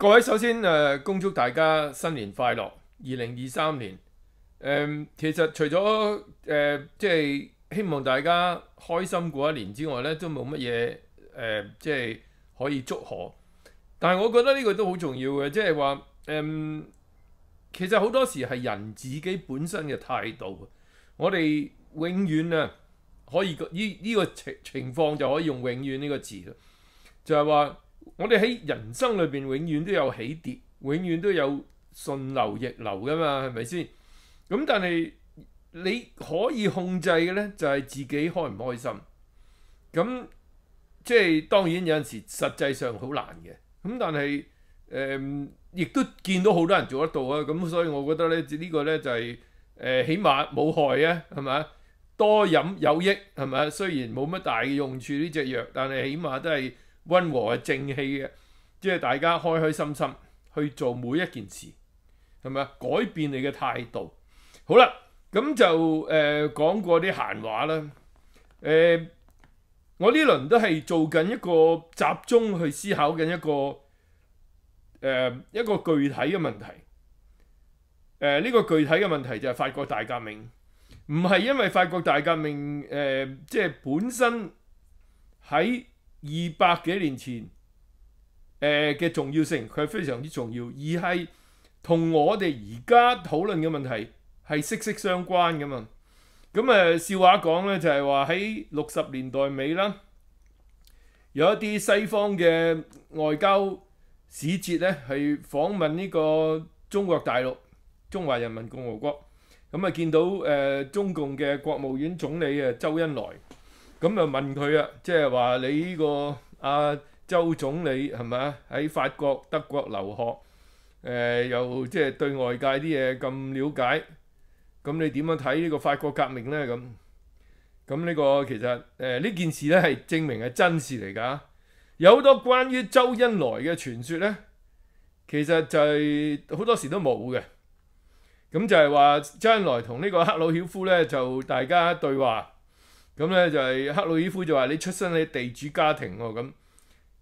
各位，首先诶，恭祝大家新年快乐！二零二三年，诶，其实除咗诶，即系希望大家开心過一年之外咧，都冇乜嘢诶，即系可以祝贺。但系我觉得呢个都好重要嘅，即系话，诶，其实好多时系人自己本身嘅态度。我哋永远啊，可以呢、依个情情况就可以用永远呢个字啦，就系话。我哋喺人生里边永远都有起跌，永远都有顺流逆流噶嘛，系咪先？咁但系你可以控制嘅呢，就系自己开唔开心。咁即系当然有阵时实际上好难嘅。咁但系诶，亦都见到好多人做得到啊。咁所以我觉得呢，呢个呢就系诶，起码冇害啊，系咪多饮有益，系咪虽然冇乜大嘅用处呢只药，但系起码都系。温和嘅正氣嘅，即係大家開開心心去做每一件事，係咪改變你嘅態度。好啦，咁就誒講過啲閒話啦。誒，我呢輪都係做緊一個集中去思考緊一個誒一個具體嘅問題。誒，呢個具體嘅問題就係法國大革命，唔係因為法國大革命誒，即係本身喺。二百幾年前，誒嘅重要性佢係非常之重要，而係同我哋而家討論嘅問題係息息相關嘅嘛。咁誒，笑話講咧，就係話喺六十年代尾啦，有一啲西方嘅外交使節咧，係訪問呢個中國大陸，中華人民共和國，咁啊見到誒中共嘅國務院總理啊周恩來。咁就問佢啊，即係話你呢個阿周總理係啊？喺法國德國留學，誒又即係對外界啲嘢咁了解，咁你點樣睇呢個法國革命咧？咁咁呢個其實誒呢件事咧係證明係真事嚟㗎，有好多關於周恩來嘅傳說咧，其實就係好多時都冇嘅，咁就係話周恩來同呢個克魯曉夫咧就大家對話。咁咧就係克魯伊夫就話：你出生喺地主家庭喎，咁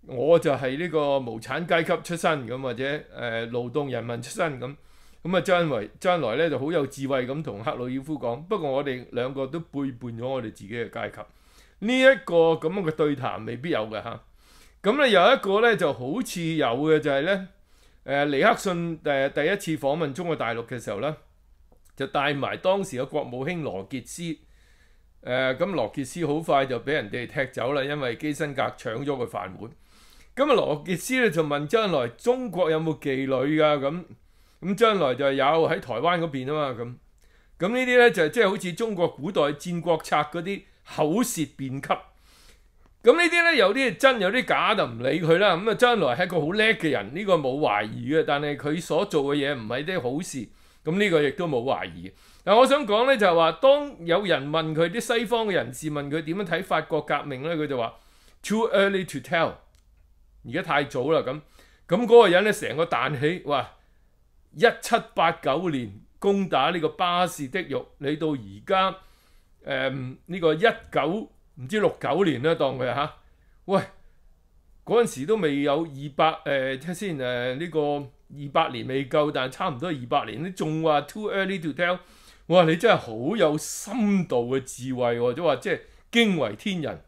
我就係呢個無產階級出身，咁或者誒勞動人民出身咁。咁啊將來將來咧就好有智慧咁同克魯伊夫講。不過我哋兩個都背叛咗我哋自己嘅階級，呢一個咁樣嘅對談未必有嘅嚇。咁咧有一個咧就好似有嘅就係咧，誒尼克遜誒第一次訪問中國大陸嘅時候咧，就帶埋當時嘅國務卿羅傑斯。誒咁羅傑斯好快就俾人哋踢走啦，因為基辛格搶咗佢飯碗。咁啊羅傑斯咧就問將來中國有冇妓女㗎？咁咁將來就有喺台灣嗰邊啊嘛。咁咁呢啲咧就即係好似中國古代戰國策嗰啲口舌辯給。咁呢啲咧有啲真有啲假就唔理佢啦。咁啊將來係一個好叻嘅人，呢個冇懷疑嘅。但係佢所做嘅嘢唔係啲好事，咁呢個亦都冇懷疑。嗱，我想講咧就係話，當有人問佢啲西方嘅人士問佢點樣睇法國革命咧，佢就話 too early to tell，而家太早啦咁。咁嗰個人咧成個彈起，哇！一七八九年攻打呢個巴士的肉，你到而家誒呢個一九唔知六九年咧當佢嚇，喂嗰陣時都未有二百誒睇先誒呢個二百年未夠，但係差唔多二百年，你仲話 too early to tell？哇！你真係好有深度嘅智慧，即係話即係驚為天人。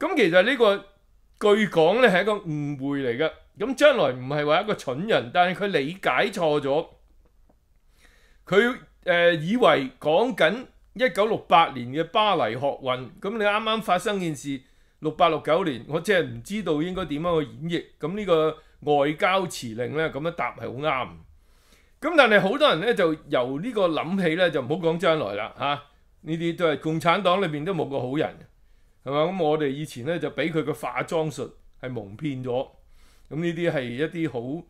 咁其實呢個據講咧係一個誤會嚟嘅。咁將來唔係話一個蠢人，但係佢理解錯咗。佢誒以為講緊一九六八年嘅巴黎學運。咁你啱啱發生件事六八六九年，我即係唔知道應該點樣去演繹。咁呢個外交辭令咧，咁樣答係好啱。咁但係好多人咧，就由呢個諗起咧，就唔好講將來啦嚇。呢啲都係共產黨裏邊都冇個好人，係嘛？咁我哋以前咧就俾佢個化妝術係蒙騙咗。咁呢啲係一啲好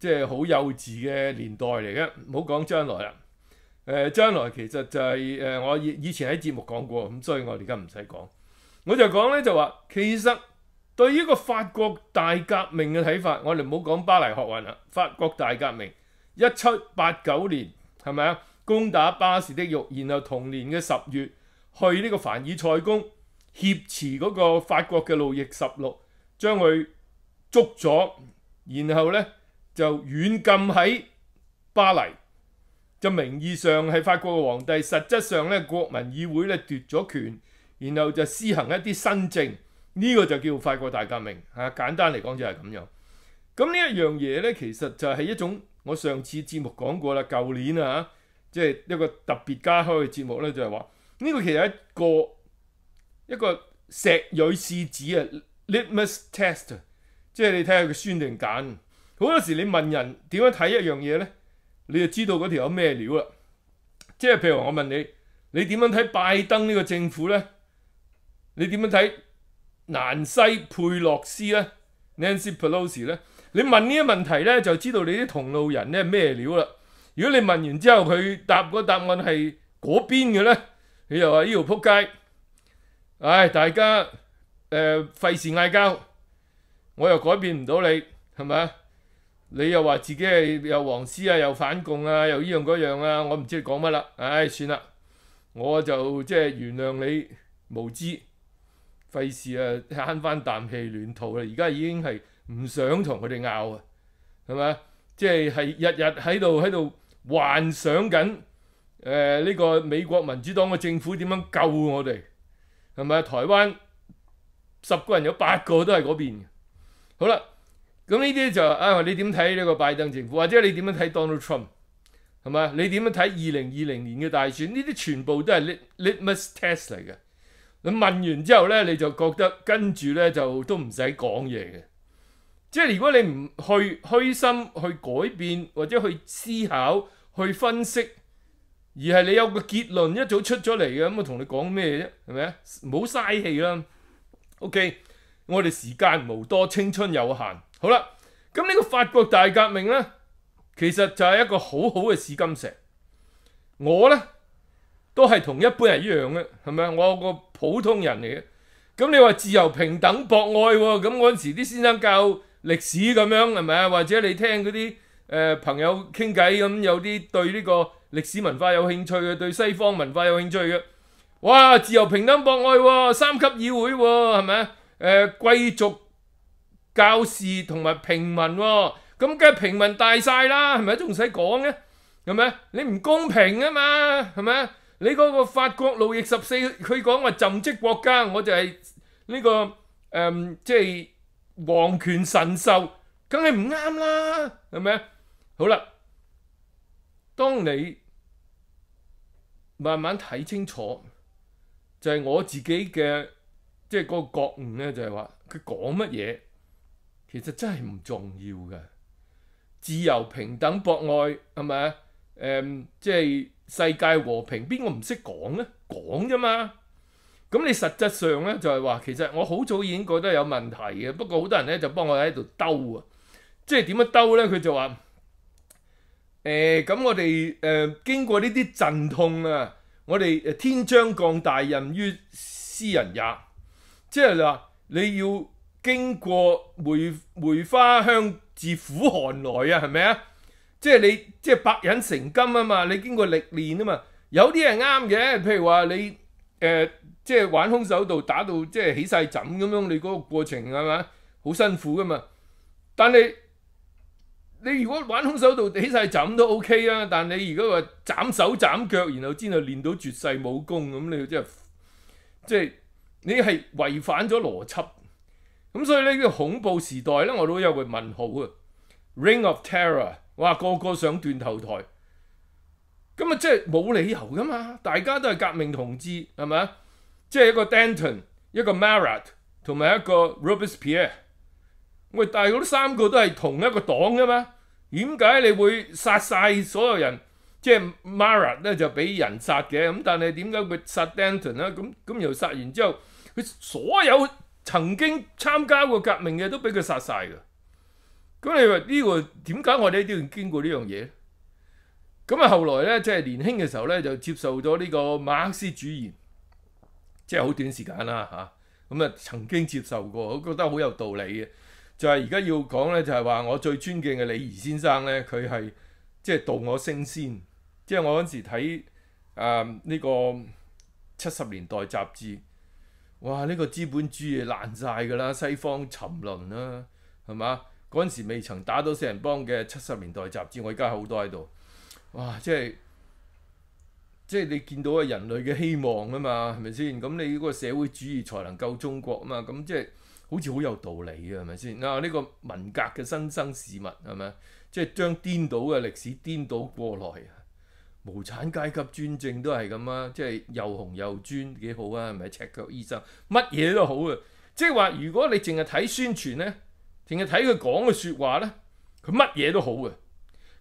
即係好幼稚嘅年代嚟嘅，唔好講將來啦。誒，將來其實就係誒我以以前喺節目講過，咁所以我哋而家唔使講。我就講咧就話，其實對一個法國大革命嘅睇法，我哋唔好講巴黎學運啦，法國大革命。一七八九年係咪啊？攻打巴士的肉，然後同年嘅十月去呢個凡爾賽宮挟持嗰個法國嘅路易十六，將佢捉咗，然後呢就軟禁喺巴黎。就名義上係法國嘅皇帝，實質上呢國民議會咧奪咗權，然後就施行一啲新政。呢個就叫法國大革命嚇。簡單嚟講就係咁樣。咁呢一樣嘢呢，其實就係一種。我上次節目講過啦，舊年啊，即係一個特別加開嘅節目咧，就係話呢個其實一個一個石蕊試紙啊，litmus test，即係你睇下佢酸定鹼。好多時你問人點樣睇一樣嘢咧，你就知道嗰條有咩料啦。即係譬如我問你，你點樣睇拜登呢個政府咧？你點樣睇南西佩洛斯咧？Nancy Pelosi 咧？你問呢啲問題咧，就知道你啲同路人咧咩料啦。如果你問完之後佢答個答案係嗰邊嘅咧，你又話呢條撲街，唉，大家誒費事嗌交，我又改變唔到你，係咪啊？你又話自己係又黃絲啊，又反共啊，又依樣嗰樣啊，我唔知你講乜啦。唉，算啦，我就即係原諒你無知，費事啊，慳翻啖氣亂吐啦。而家已經係。唔想同佢哋拗啊，系咪即系系日日喺度喺度幻想緊，誒呢個美國民主黨嘅政府點樣救我哋？係咪台灣十個人有八個都係嗰邊嘅。好啦，咁呢啲就啊，你點睇呢個拜登政府，或者你點樣睇 Donald Trump？係咪你點樣睇二零二零年嘅大選？呢啲全部都係 litmus test 嚟嘅。你問完之後呢，你就覺得跟住呢就都唔使講嘢嘅。即係如果你唔去虛心去改變或者去思考去分析，而係你有個結論一早出咗嚟嘅，咁我同你講咩啫？係咪啊？唔好嘥氣啦。OK，我哋時間無多，青春有限。好啦，咁呢個法國大革命呢，其實就係一個好好嘅試金石。我呢，都係同一般人一樣嘅，係咪？我個普通人嚟嘅。咁你話自由平等博愛喎？咁嗰陣時啲先生教。歷史咁樣係咪啊？或者你聽嗰啲誒朋友傾偈咁，有啲對呢個歷史文化有興趣嘅，對西方文化有興趣嘅，哇！自由平等博愛，三級議會係咪啊？誒貴族、教士同埋平民，咁梗係平民大晒啦，係咪仲都唔使講嘅，係咪你唔公平啊嘛，係咪你嗰個法國路易十四，佢講話朕職國家，我就係呢個誒，即係。皇權神授，梗係唔啱啦，係咪好啦，當你慢慢睇清楚，就係我自己嘅，即系個觉悟咧，就係話佢講乜嘢，其實真係唔重要嘅。自由、平等、博愛，係咪啊？即係世界和平，邊個唔識講咧？講啫嘛。咁你實質上咧就係話，其實我好早已經覺得有問題嘅，不過好多人咧就幫我喺度兜啊，即係點樣兜咧？佢就話：，誒，咁我哋誒經過呢啲陣痛啊，我哋天將降大任於斯人也，即係話你要經過梅梅花香自苦寒來啊，係咪啊？即係你即係百忍成金啊嘛，你經過歷練啊嘛，有啲係啱嘅，譬如話你誒。即系玩空手道打到即系起晒枕咁样，你嗰个过程系嘛好辛苦噶嘛？但系你如果玩空手道起晒枕都 O K 啊，但你如果话斩手斩脚然后先去练到绝世武功咁，你即系即系你系违反咗逻辑。咁所以呢个恐怖时代咧，我都有个问号啊！Ring of Terror，哇个个上断头台，咁啊即系冇理由噶嘛？大家都系革命同志系嘛？即係一個 Danton，一個 Marat 同埋一個 Robespierre，喂，但係嗰三個都係同一個黨噶嘛？點解你會殺晒所有人？即係 Marat 咧就俾人殺嘅，咁但係點解會殺 Danton 咧？咁咁又殺完之後，佢所有曾經參加過革命嘅都俾佢殺晒㗎。咁你話呢個點解我哋都要經過呢樣嘢咁啊，後來咧即係年輕嘅時候咧就接受咗呢個馬克思主義。即係好短時間啦嚇，咁啊曾經接受過，我覺得好有道理嘅。就係而家要講咧，就係話我最尊敬嘅李儀先生咧，佢係即係導我升仙。即係我嗰陣時睇誒呢個七十年代雜誌，哇！呢個資本主義爛晒㗎啦，西方沉淪啦，係嘛？嗰陣時未曾打到四人幫嘅七十年代雜誌，我而家好多喺度，哇！即係。即係你見到啊人類嘅希望啊嘛，係咪先？咁你嗰個社會主義才能救中國啊嘛，咁即係好似好有道理啊，係咪先？啊，呢個文革嘅新生事物係咪？即係將顛倒嘅歷史顛倒過來，無產階級專政都係咁啊！即係又紅又專幾好啊，係咪？赤腳醫生乜嘢都好啊！即係話如果你淨係睇宣傳咧，淨係睇佢講嘅説話咧，佢乜嘢都好啊。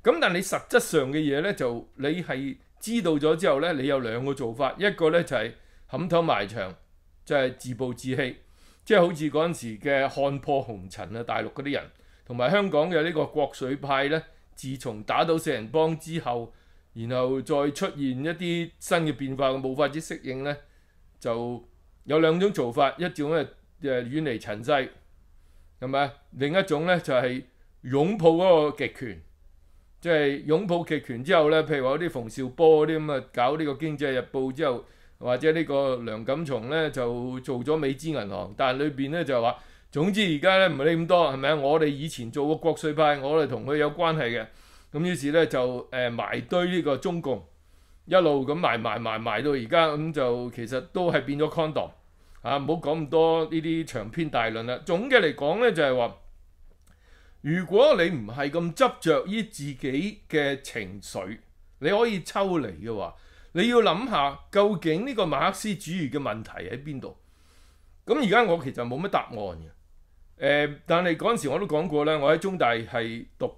咁但係你實質上嘅嘢咧，就你係。知道咗之後呢，你有兩個做法，一個呢就係冚土埋牆，就係自暴自棄，即係好似嗰陣時嘅看破紅塵啊，大陸嗰啲人，同埋香港嘅呢個國粹派呢，自從打倒四人幫之後，然後再出現一啲新嘅變化，冇法子適應呢，就有兩種做法，一種咧誒遠離塵世，係咪？另一種呢，就係擁抱嗰個極權。即係擁抱極權之後咧，譬如話啲馮兆波嗰啲咁啊，搞呢個經濟日報之後，或者呢個梁錦松咧就做咗美資銀行，但係裏邊咧就話，總之而家咧唔係你咁多，係咪啊？我哋以前做過國税派，我哋同佢有關係嘅，咁於是咧就誒埋堆呢個中共，一路咁埋埋埋埋到而家咁就其實都係變咗 condo，啊！唔好講咁多呢啲長篇大論啦。總嘅嚟講咧就係話。如果你唔係咁執着於自己嘅情緒，你可以抽離嘅話，你要諗下究竟呢個馬克思主義嘅問題喺邊度？咁而家我其實冇乜答案嘅。誒，但係嗰陣時我都講過咧，我喺中大係讀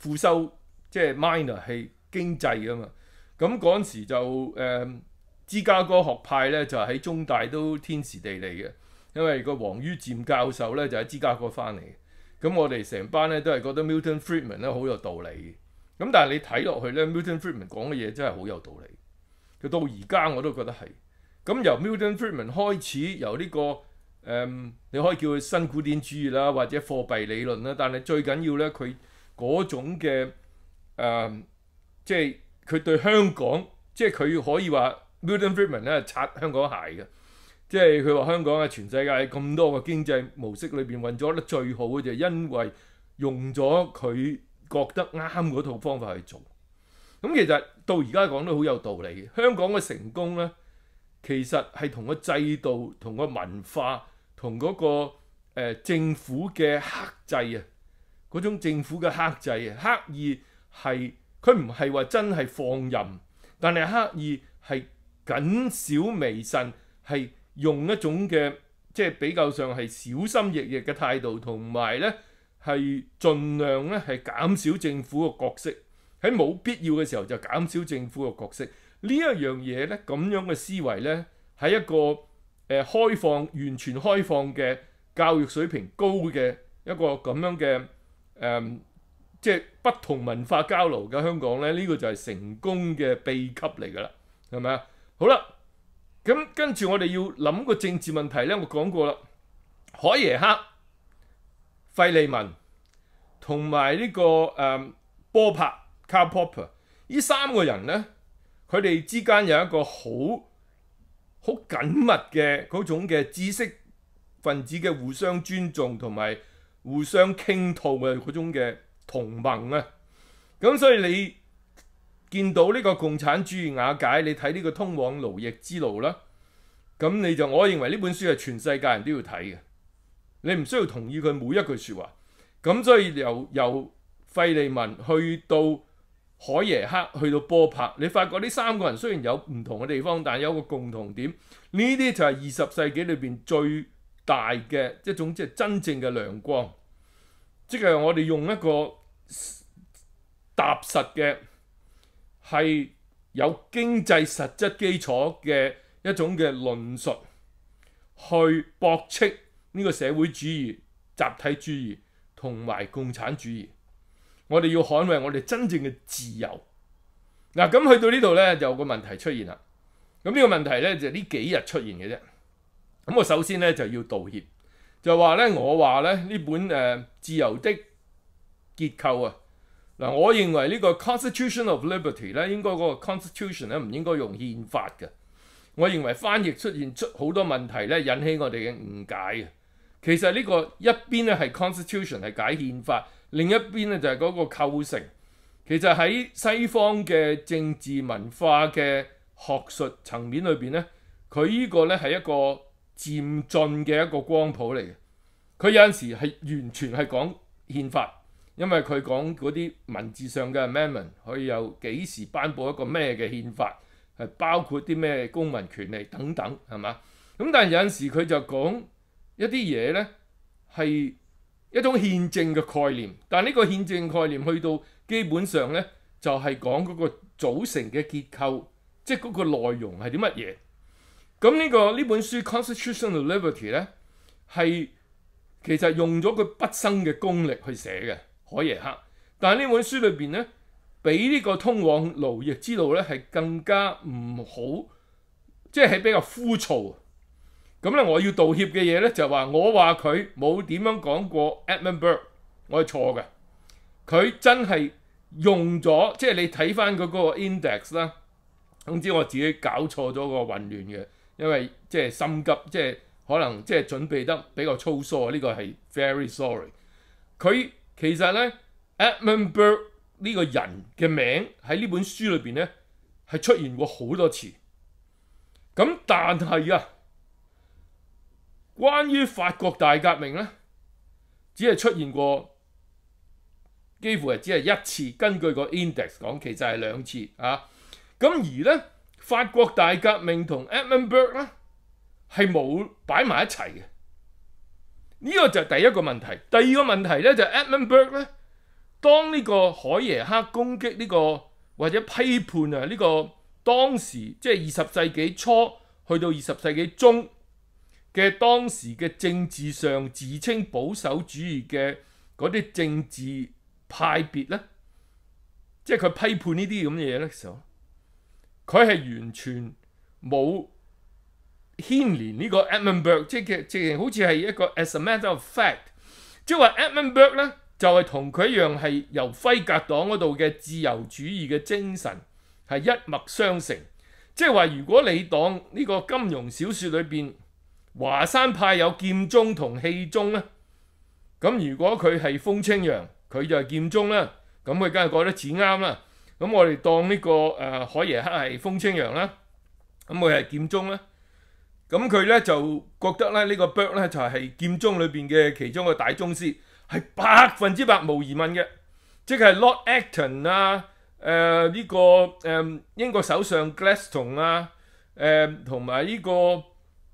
副修，即係 minor 係經濟嘅嘛。咁嗰陣時就誒芝加哥學派咧就喺中大都天時地利嘅，因為個黃於占教授咧就喺芝加哥翻嚟。咁我哋成班咧都係覺得 Milton Friedman 咧好有道理。咁但係你睇落去咧，Milton Friedman 講嘅嘢真係好有道理。佢到而家我都覺得係。咁由 Milton Friedman 開始，由呢個誒，你可以叫佢新古典主義啦，或者貨幣理論啦。但係最緊要咧，佢嗰種嘅誒，即係佢對香港，即係佢可以話 Milton Friedman 咧拆香港鞋嘅。即係佢話香港啊，全世界咁多個經濟模式裏邊運咗得最好嘅就係因為用咗佢覺得啱嗰套方法去做。咁其實到而家講都好有道理香港嘅成功呢，其實係同個制度、同個文化、同嗰個政府嘅克制啊，嗰種政府嘅克制啊，刻意係佢唔係話真係放任，但係刻意係僅少微慎係。用一種嘅即係比較上係小心翼翼嘅態度，同埋咧係盡量咧係減少政府嘅角色，喺冇必要嘅時候就減少政府嘅角色。呢一樣嘢咧咁樣嘅思維咧，喺一個誒開放、完全開放嘅教育水平高嘅一個咁樣嘅誒，即係不同文化交流嘅香港咧，呢個就係成功嘅秘笈嚟㗎啦，係咪啊？好啦。咁跟住我哋要谂个政治问题咧，我讲过啦，海耶克、费利文同埋呢个诶波帕 c a r l Popper） 呢三个人咧，佢哋之间有一个好好紧密嘅嗰种嘅知识分子嘅互相尊重同埋互相倾吐嘅嗰种嘅同盟啊，咁所以你。見到呢個共產主義瓦解，你睇呢個通往奴役之路啦。咁你就，我認為呢本書係全世界人都要睇嘅。你唔需要同意佢每一句説話。咁所以由由費利文去到海耶克，去到波柏，你發覺呢三個人雖然有唔同嘅地方，但有個共同點。呢啲就係二十世紀裏邊最大嘅一種即係真正嘅亮光，即係我哋用一個踏實嘅。係有經濟實質基礎嘅一種嘅論述，去駁斥呢個社會主義、集體主義同埋共產主義。我哋要捍衞我哋真正嘅自由。嗱，咁去到呢度呢，就有個問題出現啦。咁呢個問題呢，就呢幾日出現嘅啫。咁我首先呢，就要道歉，就話呢，我話呢，呢本誒《自由的結構》啊。嗱，我認為呢個 Constitution of Liberty 咧，應該嗰個 Constitution 咧唔應該用憲法嘅。我認為翻譯出現出好多問題咧，引起我哋嘅誤解。其實呢個一邊咧係 Constitution 係解憲法，另一邊咧就係嗰個構成。其實喺西方嘅政治文化嘅學術層面裏邊咧，佢呢個咧係一個漸進嘅一個光譜嚟嘅。佢有陣時係完全係講憲法。因為佢講嗰啲文字上嘅 amendment，佢有幾時頒布一個咩嘅憲法係包括啲咩公民權利等等，係嘛？咁但係有陣時佢就講一啲嘢呢，係一種憲政嘅概念，但呢個憲政概念去到基本上呢，就係講嗰個組成嘅結構，即係嗰個內容係啲乜嘢。咁呢個呢本書《Constitutional Liberty》呢，係其實用咗佢畢生嘅功力去寫嘅。海耶克，但系呢本書裏边呢，比呢個通往奴役之路呢係更加唔好，即係比較枯燥。咁咧，我要道歉嘅嘢呢，就话話，我話佢冇點樣講過 Edmund Burke，我係錯嘅。佢真係用咗，即係你睇翻佢嗰個 index 啦。總之我自己搞錯咗個混亂嘅，因為即係心急，即係可能即係準備得比較粗疏呢個係 very sorry。佢。其實咧，Edmund Burke 呢個人嘅名喺呢本書裏邊咧係出現過好多次，咁但係啊，關於法國大革命咧，只係出現過幾乎係只係一次。根據個 index 講，其實係兩次啊。咁而咧，法國大革命同 Edmund Burke 咧係冇擺埋一齊嘅。呢個就係第一個問題，第二個問題咧就 e d m u n b e r g 咧，當呢個海耶克攻擊呢個或者批判啊呢個當時即係二十世紀初去到二十世紀中嘅當時嘅政治上自稱保守主義嘅嗰啲政治派別咧，即係佢批判呢啲咁嘅嘢咧時候，佢係完全冇。牽連呢個 Edmund Burke，即係即係好似係一個 as a matter of fact，即係話 Edmund Burke 咧就係同佢一樣係由輝格黨嗰度嘅自由主義嘅精神係一脈相承。即係話如果你當呢個金融小説裏邊華山派有劍宗同氣宗咧，咁如果佢係風清揚，佢就係劍宗啦。咁佢梗係覺得似啱啦。咁我哋當呢個誒海爺克係風清揚啦，咁佢係劍宗啦。咁佢咧就覺得咧呢個伯咧就係劍中裏邊嘅其中個大宗師，係百分之百無疑問嘅，即係 Lord Acton 啊，誒呢個誒英國首相 Glasstone 啊，誒同埋呢個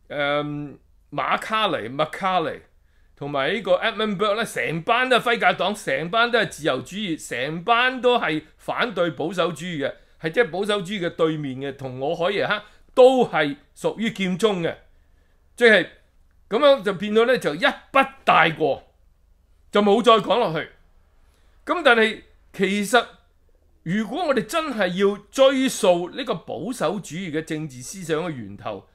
誒馬卡尼 m c 尼，同埋呢個 Edmund 伯咧，成班都係輝格黨，成班都係自由主義，成班都係反對保守主義嘅，係即係保守主義嘅對面嘅，同我海耶克。都係屬於劍中嘅，即係咁樣就變到咧就一筆大過，就冇再講落去。咁但係其實如果我哋真係要追溯呢個保守主義嘅政治思想嘅源頭，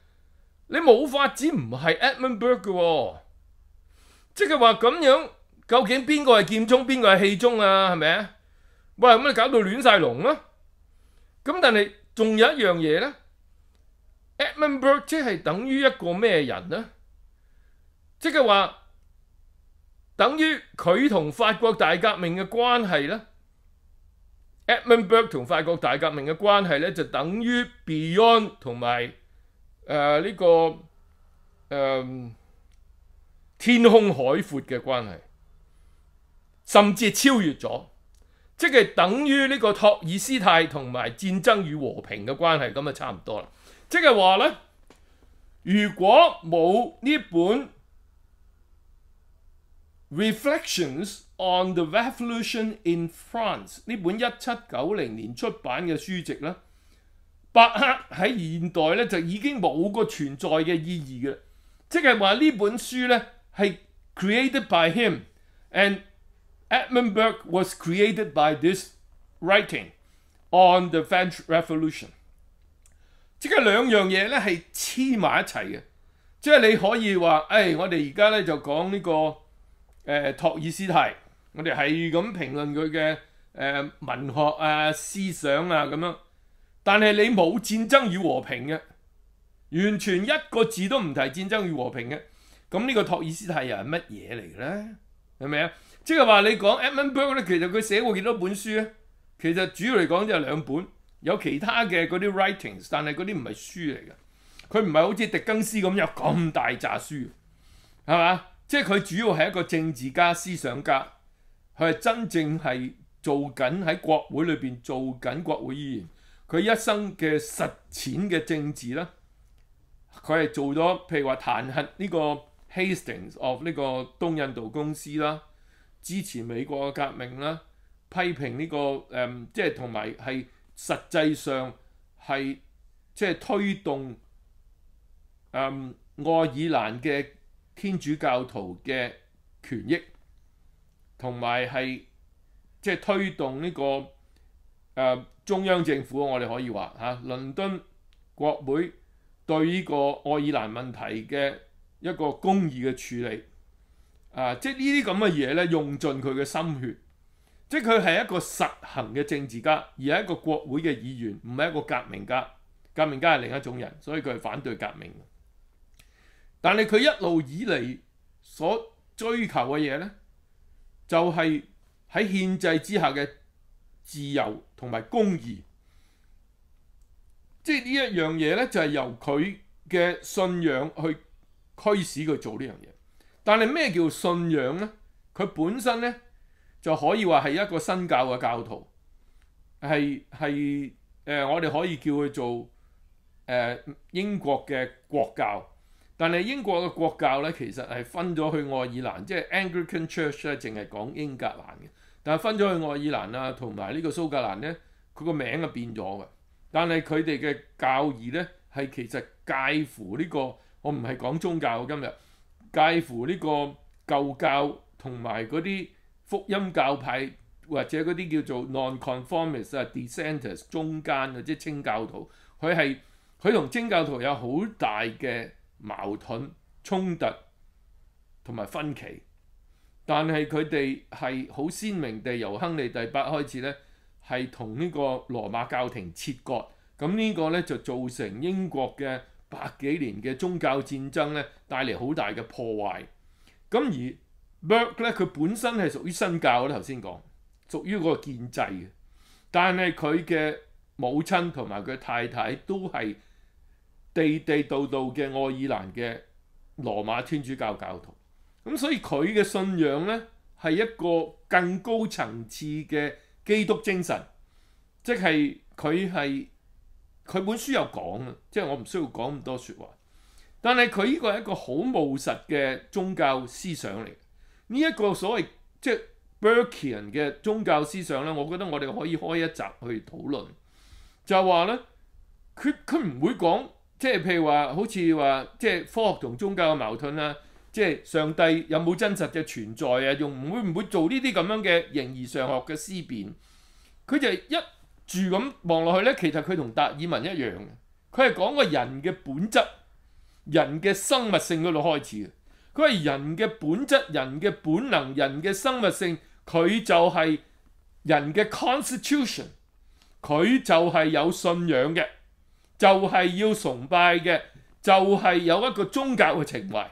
你冇法子唔係 Edmund Burke 嘅喎，即係話咁樣究竟邊個係劍中邊個係氣中啊？係咪啊？喂咁你搞到亂晒龍啦！咁但係仲有一樣嘢咧。Edmund Burke 即係等於一個咩人呢？即係話等於佢同法國大革命嘅關係呢 Edmund Burke 同法國大革命嘅關係呢，就等於 Beyond 同埋诶呢個誒天空海闊嘅關係，甚至超越咗，即係等於呢個托尔斯泰同埋《戰爭與和平》嘅關係，咁就差唔多啦。即係話呢，如果冇呢本《Reflections on the Revolution in France》呢本一七九零年出版嘅書籍呢，白克喺現代呢就已經冇個存在嘅意義嘅。即係話呢本書呢係 created by him and Edmund Burke was created by this writing on the French Revolution。即係兩樣嘢咧係黐埋一齊嘅，即係你可以話，誒，我哋而家咧就講呢個誒托爾斯泰，我哋係咁評論佢嘅誒文學啊思想啊咁樣，但係你冇戰爭與和平嘅，完全一個字都唔提戰爭與和平嘅，咁呢個托爾斯泰又係乜嘢嚟咧？係咪啊？即係話你講 Burke 咧，其實佢寫過幾多本書咧？其實主要嚟講就兩本。有其他嘅嗰啲 writings，但係嗰啲唔係書嚟嘅，佢唔係好似狄更斯咁有咁大扎書，係嘛？即係佢主要係一個政治家、思想家，佢係真正係做緊喺國會裏邊做緊國會議員，佢一生嘅實踐嘅政治啦，佢係做咗譬如話彈劾呢個 Hastings of 呢個東印度公司啦，支持美國嘅革命啦，批評呢個誒即係同埋係。實際上係即係推動誒愛爾蘭嘅天主教徒嘅權益，同埋係即係推動呢個誒中央政府，我哋可以話嚇倫敦國會對呢個愛爾蘭問題嘅一個公義嘅處理，啊，即係呢啲咁嘅嘢咧，用盡佢嘅心血。即佢系一个实行嘅政治家，而系一个国会嘅议员，唔系一个革命家。革命家系另一种人，所以佢系反对革命。但系佢一路以嚟所追求嘅嘢呢，就系喺宪制之下嘅自由同埋公义。即呢一样嘢呢，就系由佢嘅信仰去驱使佢做呢样嘢。但系咩叫信仰呢？佢本身呢。就可以話係一個新教嘅教徒，係係誒，我哋可以叫佢做誒英國嘅國教。但係英國嘅國教咧，其實係分咗去愛爾蘭，即係 Anglican Church 咧，淨係講英格蘭嘅。但係分咗去愛爾蘭啊，同埋呢個蘇格蘭咧，佢個名啊變咗嘅。但係佢哋嘅教義咧，係其實介乎呢個，我唔係講宗教今日介乎呢個舊教同埋嗰啲。福音教派或者嗰啲叫做 n o n c o n f o r m i s t 啊、dissenters 中間嘅即清教徒，佢係佢同清教徒有好大嘅矛盾、衝突同埋分歧，但係佢哋係好鮮明地由亨利第八開始呢，係同呢個羅馬教廷切割，咁呢個呢，就造成英國嘅百幾年嘅宗教戰爭呢，帶嚟好大嘅破壞，咁而。伯克咧，佢本身係屬於新教，我頭先講屬於嗰個建制嘅。但係佢嘅母親同埋佢太太都係地地道道嘅愛爾蘭嘅羅馬天主教教徒。咁所以佢嘅信仰咧係一個更高層次嘅基督精神，即係佢係佢本書有講啊，即係我唔需要講咁多説話。但係佢呢個係一個好務實嘅宗教思想嚟。呢一個所謂即係 b u r k e a n 嘅宗教思想咧，我覺得我哋可以開一集去討論。就係話咧，佢佢唔會講，即係譬如話好似話即係科學同宗教嘅矛盾啦，即係上帝有冇真實嘅存在啊？用唔會唔會做呢啲咁樣嘅形而上學嘅思辨。佢就一住咁望落去咧，其實佢同達爾文一樣嘅。佢係講個人嘅本質、人嘅生物性嗰度開始嘅。佢係人嘅本質，人嘅本能，人嘅生物性，佢就係人嘅 constitution，佢就係有信仰嘅，就係要崇拜嘅，就係有一個宗教嘅情懷。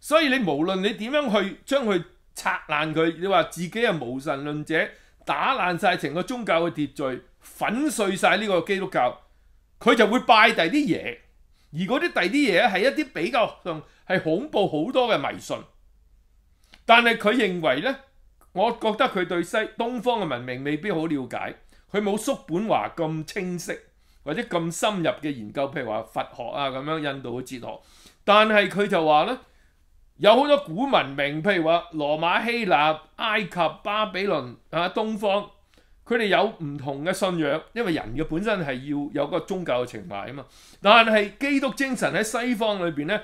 所以你無論你點樣去將佢拆爛佢，你話自己係無神論者，打爛晒成個宗教嘅秩序，粉碎晒呢個基督教，佢就會拜第啲嘢，而嗰啲第啲嘢係一啲比較係恐怖好多嘅迷信，但係佢認為呢，我覺得佢對西東方嘅文明未必好了解，佢冇叔本華咁清晰或者咁深入嘅研究，譬如話佛學啊咁樣印度嘅哲學。但係佢就話呢，有好多古文明，譬如話羅馬、希臘、埃及、巴比倫啊，東方佢哋有唔同嘅信仰，因為人嘅本身係要有個宗教嘅情懷啊嘛。但係基督精神喺西方裏邊咧。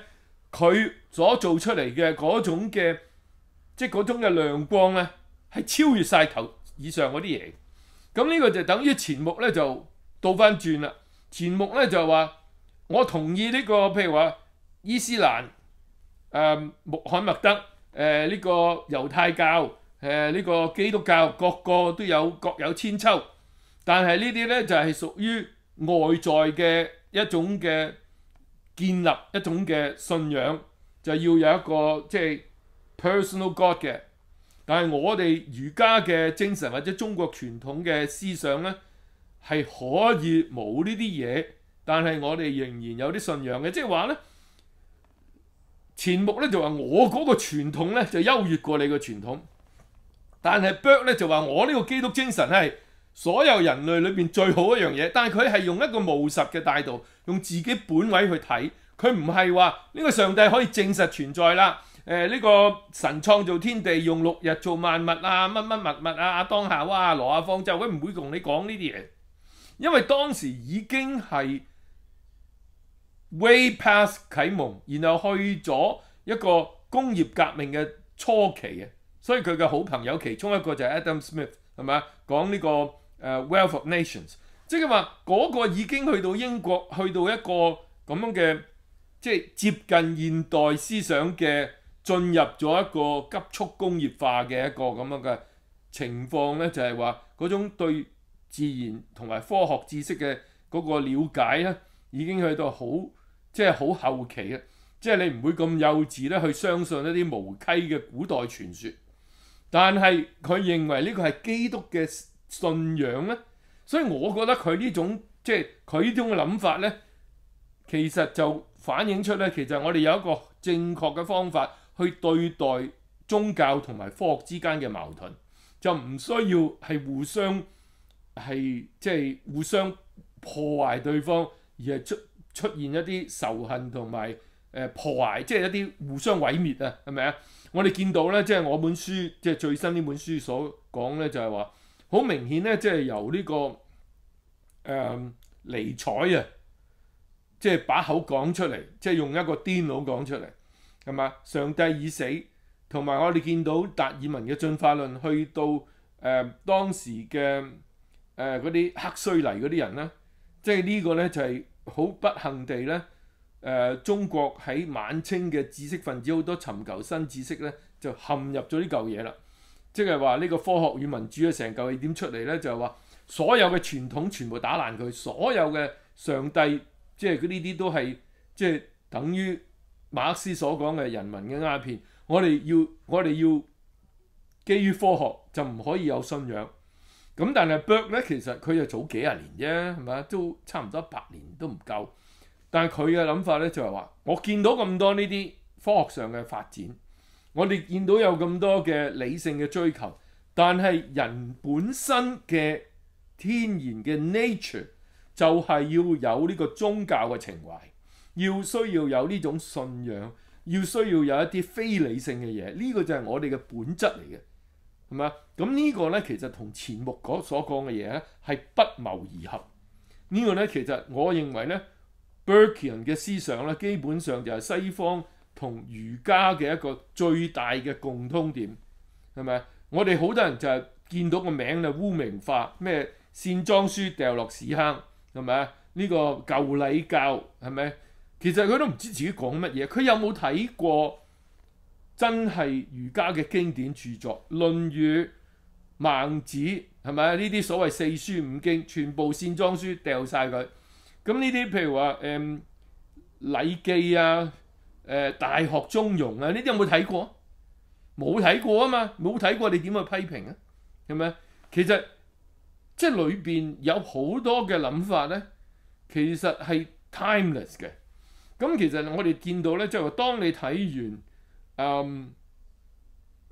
佢所做出嚟嘅嗰種嘅，即係嗰種嘅亮光咧，係超越晒頭以上嗰啲嘢。咁呢個就等於前目咧就倒翻轉啦。前目咧就話我同意呢個譬如話伊斯蘭、誒穆罕默德、誒呢個猶太教、誒呢個基督教，各個都有各有千秋。但係呢啲咧就係屬於外在嘅一種嘅。建立一種嘅信仰就要有一個即係 personal god 嘅，但係我哋儒家嘅精神或者中國傳統嘅思想呢，係可以冇呢啲嘢，但係我哋仍然有啲信仰嘅，即係話呢，前目咧就話我嗰個傳統呢就優越過你個傳統，但係 book 咧就話我呢個基督精神係。所有人類裏面最好一樣嘢，但係佢係用一個無實嘅態度，用自己本位去睇，佢唔係話呢個上帝可以證實存在啦。誒，呢個神創造天地，用六日做萬物啊，乜乜物物啊，當下哇，羅亞方就佢唔會同你講呢啲嘢，因為當時已經係 way past 啟蒙，然後去咗一個工業革命嘅初期啊，所以佢嘅好朋友其中一個就係 Adam Smith，係咪講呢個。誒 wealth of nations，即係話嗰個已經去到英國，去到一個咁樣嘅，即係接近現代思想嘅，進入咗一個急速工業化嘅一個咁樣嘅情況咧，就係話嗰種對自然同埋科學知識嘅嗰個瞭解咧，已經去到好即係好後期啊！即係你唔會咁幼稚咧，去相信一啲無稽嘅古代傳說，但係佢認為呢個係基督嘅。信仰呢？所以我覺得佢呢種即係佢呢種嘅諗法呢，其實就反映出呢，其實我哋有一個正確嘅方法去對待宗教同埋科學之間嘅矛盾，就唔需要係互相係即係互相破壞對方，而係出出現一啲仇恨同埋誒破壞，即係一啲互相毀滅啊，係咪啊？我哋見到咧，即係我本書即係最新呢本書所講咧，就係話。好明顯咧，即係由呢個誒尼采啊，即係把口講出嚟，即係用一個顛佬講出嚟，係嘛？上帝已死，同埋我哋見到達爾文嘅進化論去到誒當時嘅誒嗰啲黑衰泥嗰啲人咧，即係呢個咧就係好不幸地咧誒中國喺晚清嘅知識分子好多尋求新知識咧，就陷入咗呢嚿嘢啦。即係話呢個科學與民主嘅成嚿嘢點出嚟呢？就係話所有嘅傳統全部打爛佢，所有嘅上帝即係呢啲都係即係等於馬克思所講嘅人民嘅鴉片。我哋要我哋要基於科學就唔可以有信仰。咁但係 Ber g 咧，其實佢又早幾十年啫，係咪都差唔多百年都唔夠。但係佢嘅諗法咧就係話，我見到咁多呢啲科學上嘅發展。我哋見到有咁多嘅理性嘅追求，但系人本身嘅天然嘅 nature 就係要有呢個宗教嘅情懷，要需要有呢種信仰，要需要有一啲非理性嘅嘢。呢個就係我哋嘅本質嚟嘅，係嘛？咁呢個呢，其實同前目所講嘅嘢咧係不謀而合。呢個呢，其實我認為呢 b u r k e a n 嘅思想呢，基本上就係西方。同儒家嘅一個最大嘅共通點係咪？我哋好多人就係見到個名就污名化咩《善裝書》掉落屎坑係咪？呢個舊禮教係咪？其實佢都唔知自己講乜嘢，佢有冇睇過真係儒家嘅經典著作《論語》《孟子》係咪？呢啲所謂四書五經全部善裝書掉晒佢。咁呢啲譬如話誒《禮記》啊。誒大學中庸啊！呢啲有冇睇過？冇睇過啊嘛，冇睇過你點去批評啊？係咪？其實即係裏邊有好多嘅諗法咧，其實係 timeless 嘅。咁其實我哋見到咧，即係話當你睇完誒，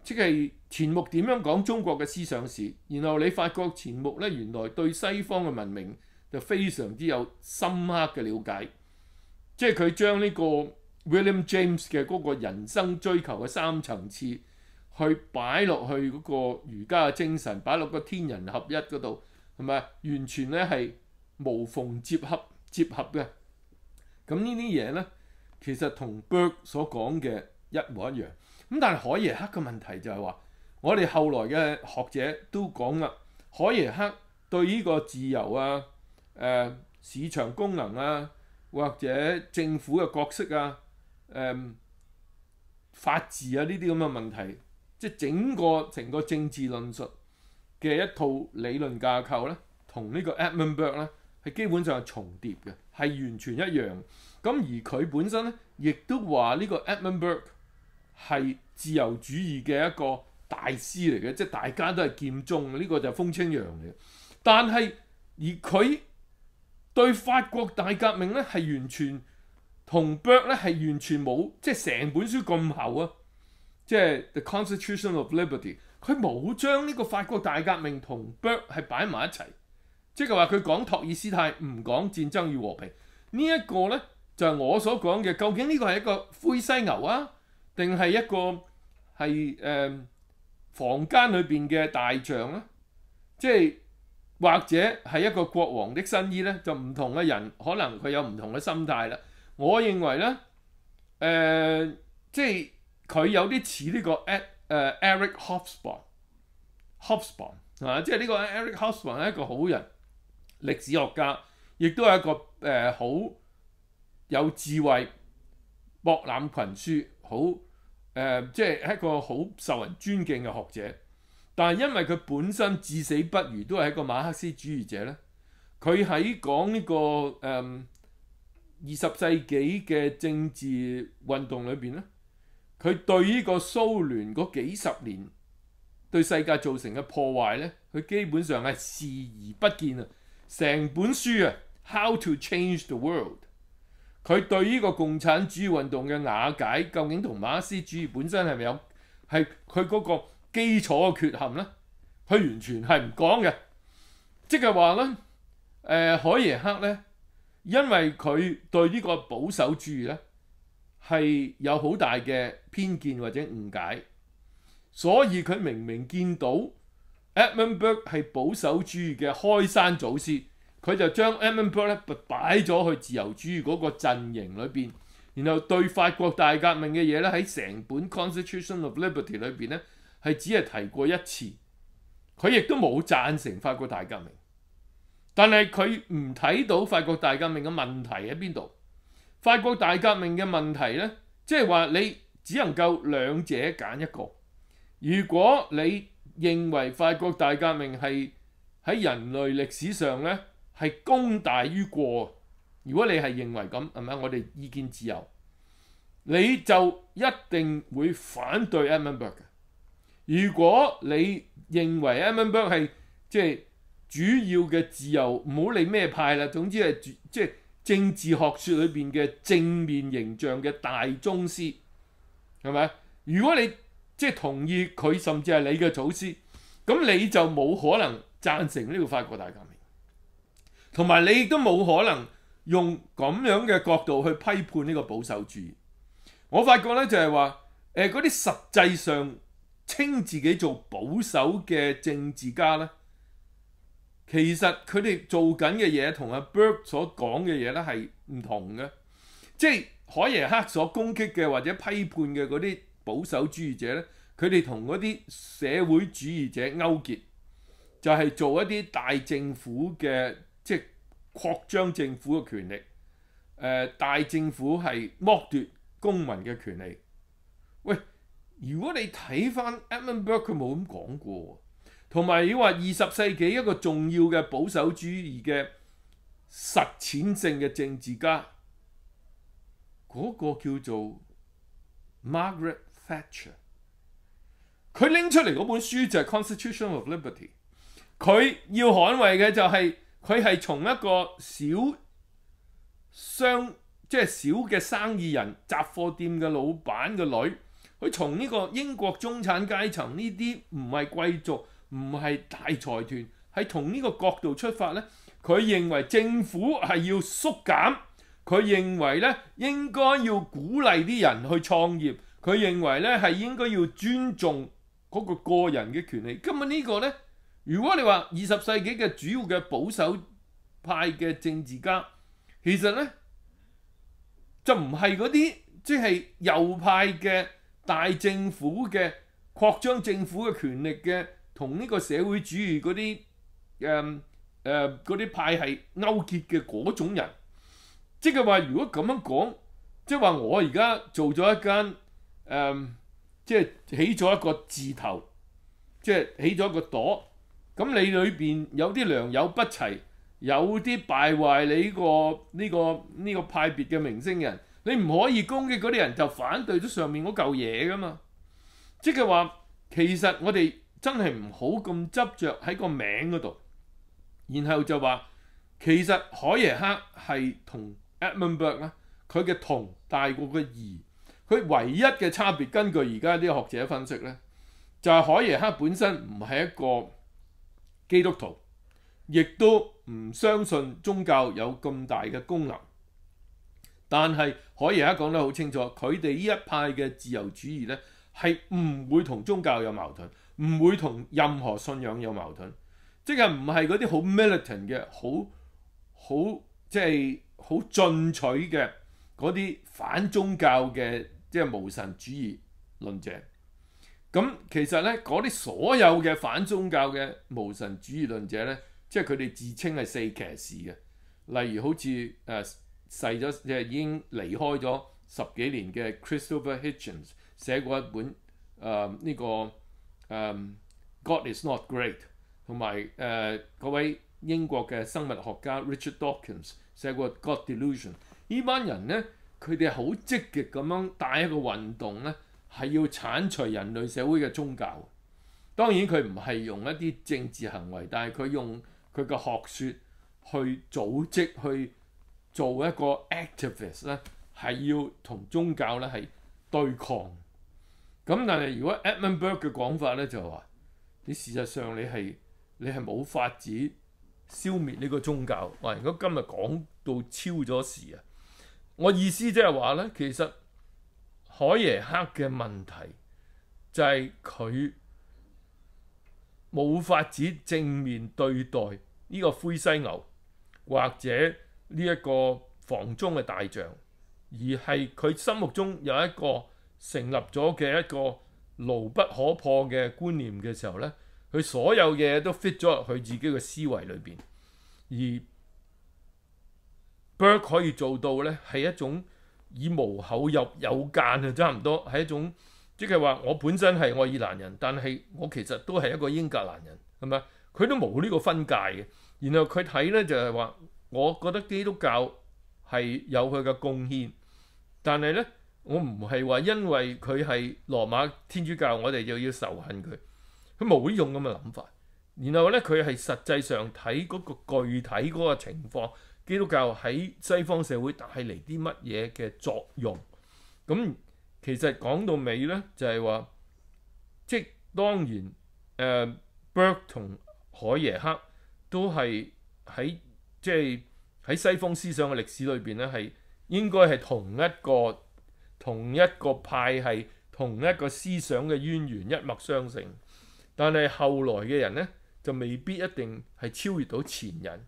即係錢穆點樣講中國嘅思想時，然後你發覺錢穆咧原來對西方嘅文明就非常之有深刻嘅了解，即係佢將呢個。William James 嘅嗰個人生追求嘅三層次，去擺落去嗰個瑜伽嘅精神，擺落個天人合一嗰度，係咪完全咧係無縫接合接合嘅。咁呢啲嘢咧，其實同 Ber 所講嘅一模一樣。咁但係海耶克嘅問題就係話，我哋後來嘅學者都講啦，海耶克對呢個自由啊、誒市場功能啊，或者政府嘅角色啊。誒法治啊，呢啲咁嘅問題，即係整個成個政治論述嘅一套理論架構咧，同呢個 e d m o n b u r k e 咧係基本上係重疊嘅，係完全一樣。咁而佢本身咧，亦都話呢個 e d m o n b u r k e 係自由主義嘅一個大師嚟嘅，即係大家都係劍中，呢個就風清揚嚟。但係而佢對法國大革命咧係完全。同 bour 咧係完全冇，即係成本書咁厚啊！即係 The Constitution of Liberty，佢冇將呢個法國大革命同 bour 係擺埋一齊，即係話佢講托爾斯泰唔講戰爭與和平呢一個咧，就係我所講嘅。究竟呢個係一個灰犀牛啊，定係一個係誒房間裏邊嘅大象咧？即係或者係一個國王的新衣咧？就唔同嘅人可能佢有唔同嘅心態啦。我認為咧，誒，即係佢有啲似呢個 Eric h o b s b a r n h o b s b a r n 啊，即係呢個 Eric h o b s b a r n 係一個好人，歷史學家，亦都係一個誒好有智慧、博覽群書、好誒，即係一個好受人尊敬嘅學者。但係因為佢本身至死不渝都係一個馬克思主義者咧，佢喺講呢個誒。二十世紀嘅政治運動裏邊咧，佢對呢個蘇聯嗰幾十年對世界造成嘅破壞咧，佢基本上係視而不见啊！成本書啊，《How to Change the World》，佢對呢個共產主義運動嘅瓦解，究竟同馬克思主義本身係咪有係佢嗰個基礎嘅缺陷咧？佢完全係唔講嘅，即係話咧，誒海耶克咧。因為佢對呢個保守主義咧係有好大嘅偏見或者誤解，所以佢明明見到 e d m o n b u r k e 係保守主義嘅開山祖師，佢就將 e d m o n b u r k e 咧擺咗去自由主義嗰個陣營裏邊，然後對法國大革命嘅嘢咧喺成本 Constitution of Liberty 裏邊咧係只係提過一次，佢亦都冇贊成法國大革命。但係佢唔睇到法國大革命嘅問題喺邊度？法國大革命嘅問題呢，即係話你只能夠兩者揀一個。如果你認為法國大革命係喺人類歷史上呢係功大於過，如果你係認為咁係咪？我哋意見自由，你就一定會反對艾蒙伯嘅。如果你認為艾蒙伯係即係，主要嘅自由唔好理咩派啦，总之系即系政治学说里边嘅正面形象嘅大宗师，系咪？如果你即系同意佢，甚至系你嘅祖师，咁你就冇可能赞成呢个法国大革命，同埋你亦都冇可能用咁样嘅角度去批判呢个保守主义。我发觉呢，就系话，诶嗰啲实际上称自己做保守嘅政治家呢。其實佢哋做緊嘅嘢同阿 b u r Burke 所講嘅嘢咧係唔同嘅，即係海耶克所攻擊嘅或者批判嘅嗰啲保守主義者咧，佢哋同嗰啲社會主義者勾結，就係做一啲大政府嘅，即係擴張政府嘅權力。誒，大政府係剝奪公民嘅權利。喂，如果你睇翻 Edmund Burke，佢冇咁講過。同埋你話二十世紀一個重要嘅保守主義嘅實踐性嘅政治家，嗰個叫做 Margaret Thatcher，佢拎出嚟嗰本書就係《Constitution of Liberty》，佢要捍衞嘅就係佢係從一個小商，即係小嘅生意人、雜貨店嘅老闆嘅女，佢從呢個英國中產階層呢啲唔係貴族。唔係大財團喺同呢個角度出發呢佢認為政府係要縮減，佢認為呢應該要鼓勵啲人去創業，佢認為呢係應該要尊重嗰個個人嘅權利。咁日呢個呢，如果你話二十世紀嘅主要嘅保守派嘅政治家，其實呢就唔係嗰啲即係右派嘅大政府嘅擴張政府嘅權力嘅。同呢個社會主義嗰啲誒誒嗰啲派系勾結嘅嗰種人，即係話如果咁樣講，即係話我而家做咗一間誒，即係起咗一個字頭，即係起咗一個朵，咁你裏邊有啲良莠不齊，有啲敗壞你個呢個呢個派別嘅明星人，你唔可以攻擊嗰啲人，就反對咗上面嗰嚿嘢噶嘛？即係話其實我哋。真係唔好咁執着喺個名嗰度，然後就話其實海耶克係同 e d m o n b e r g e 佢嘅同大國嘅異，佢唯一嘅差別，根據而家啲學者分析呢就係海耶克本身唔係一個基督徒，亦都唔相信宗教有咁大嘅功能。但係海耶克講得好清楚，佢哋呢一派嘅自由主義呢係唔會同宗教有矛盾。唔會同任何信仰有矛盾，即係唔係嗰啲好 militant 嘅、好好即係好進取嘅嗰啲反宗教嘅即係無神主義論者。咁其實咧，嗰啲所有嘅反宗教嘅無神主義論者咧，即係佢哋自稱係四騎士嘅，例如好似誒逝咗即係已經離開咗十幾年嘅 Christopher Hitchens 寫過一本誒呢個。誒 God is not great，同埋誒嗰位英國嘅生物學家 Richard Dawkins 寫過 God delusion，呢班人咧佢哋好積極咁樣帶一個運動咧，係要剷除人類社會嘅宗教。當然佢唔係用一啲政治行為，但係佢用佢嘅學説去組織去做一個 activist 咧，係要同宗教咧係對抗。咁但係如果 Edmund Burke 嘅講法咧，就話你事實上你係你係冇法子消滅呢個宗教。喂，如果今日講到超咗時啊，我意思即係話咧，其實海耶克嘅問題就係佢冇法子正面對待呢個灰犀牛或者呢一個房中嘅大象，而係佢心目中有一個。成立咗嘅一個牢不可破嘅觀念嘅時候呢佢所有嘢都 fit 咗入佢自己嘅思維裏邊。而 b u r 可以做到呢係一種以無口入有間啊，差唔多係一種，即係話我本身係愛爾蘭人，但系我其實都係一個英格蘭人，係咪？佢都冇呢個分界嘅。然後佢睇呢，就係話，我覺得基督教係有佢嘅貢獻，但係呢。我唔系话因为佢系罗马天主教，我哋就要仇恨佢，佢冇用咁嘅谂法。然后咧，佢系实际上睇嗰个具体嗰个情况，基督教喺西方社会带嚟啲乜嘢嘅作用？咁其实讲到尾咧，就系话，即系当然，诶，e 同海耶克都系喺即系喺西方思想嘅历史里边咧，系应该系同一个。同一個派系、同一個思想嘅淵源一脈相承，但係後來嘅人呢，就未必一定係超越到前人，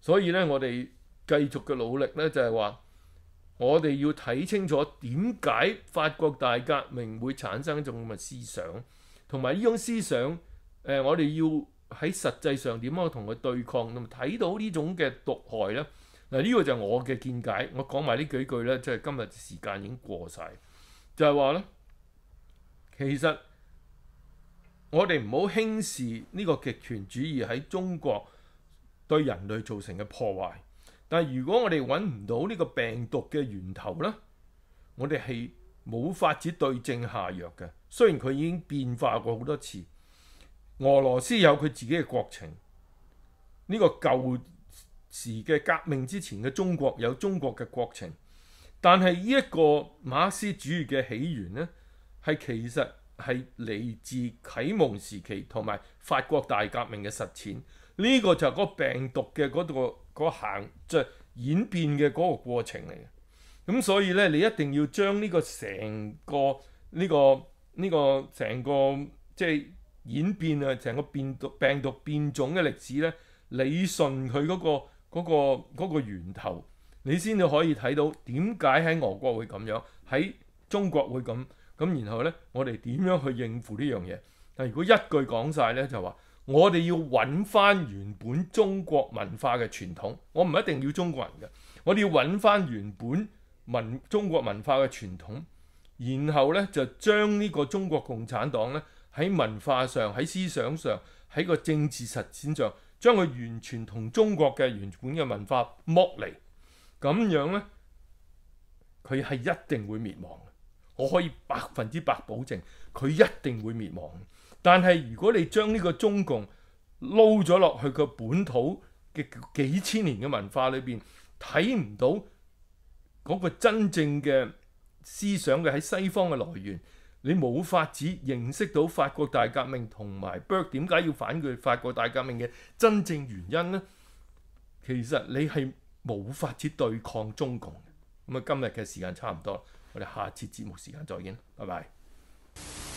所以呢，我哋繼續嘅努力呢，就係話，我哋要睇清楚點解法國大革命會產生一種咁嘅思想，同埋呢種思想，誒我哋要喺實際上點樣同佢對抗，咁睇到呢種嘅毒害呢。嗱呢個就係我嘅見解，我講埋呢幾句咧，即係今日時間已經過晒，就係話咧，其實我哋唔好輕視呢個極權主義喺中國對人類造成嘅破壞。但係如果我哋揾唔到呢個病毒嘅源頭咧，我哋係冇法子對症下藥嘅。雖然佢已經變化過好多次，俄羅斯有佢自己嘅國情，呢個舊。時嘅革命之前嘅中國有中國嘅國情，但係呢一個馬克思主義嘅起源呢，係其實係嚟自啟蒙時期同埋法國大革命嘅實踐，呢個就係嗰病毒嘅嗰個嗰行即係演變嘅嗰個過程嚟嘅。咁所以呢，你一定要將呢個成個呢個呢個成個即係演變啊，成個毒病毒變種嘅歷史呢，理順佢嗰個。嗰個嗰個源頭，你先至可以睇到點解喺俄國會咁樣，喺中國會咁。咁然後呢，我哋點樣去應付呢樣嘢？但如果一句講晒呢，就話我哋要揾翻原本中國文化嘅傳統，我唔一定要中國人嘅，我哋要揾翻原本文中國文化嘅傳統，然後呢，就將呢個中國共產黨呢，喺文化上、喺思想上、喺個政治實踐上。将佢完全同中国嘅原本嘅文化剥离，咁样呢，佢系一定会灭亡我可以百分之百保证，佢一定会灭亡。但系如果你将呢个中共捞咗落去個本土嘅几千年嘅文化里边，睇唔到嗰个真正嘅思想嘅喺西方嘅来源。你冇法子認識到法國大革命同埋 b u r 點解要反佢法國大革命嘅真正原因呢？其實你係冇法子對抗中共咁啊，今日嘅時間差唔多，我哋下次節目時間再見，拜拜。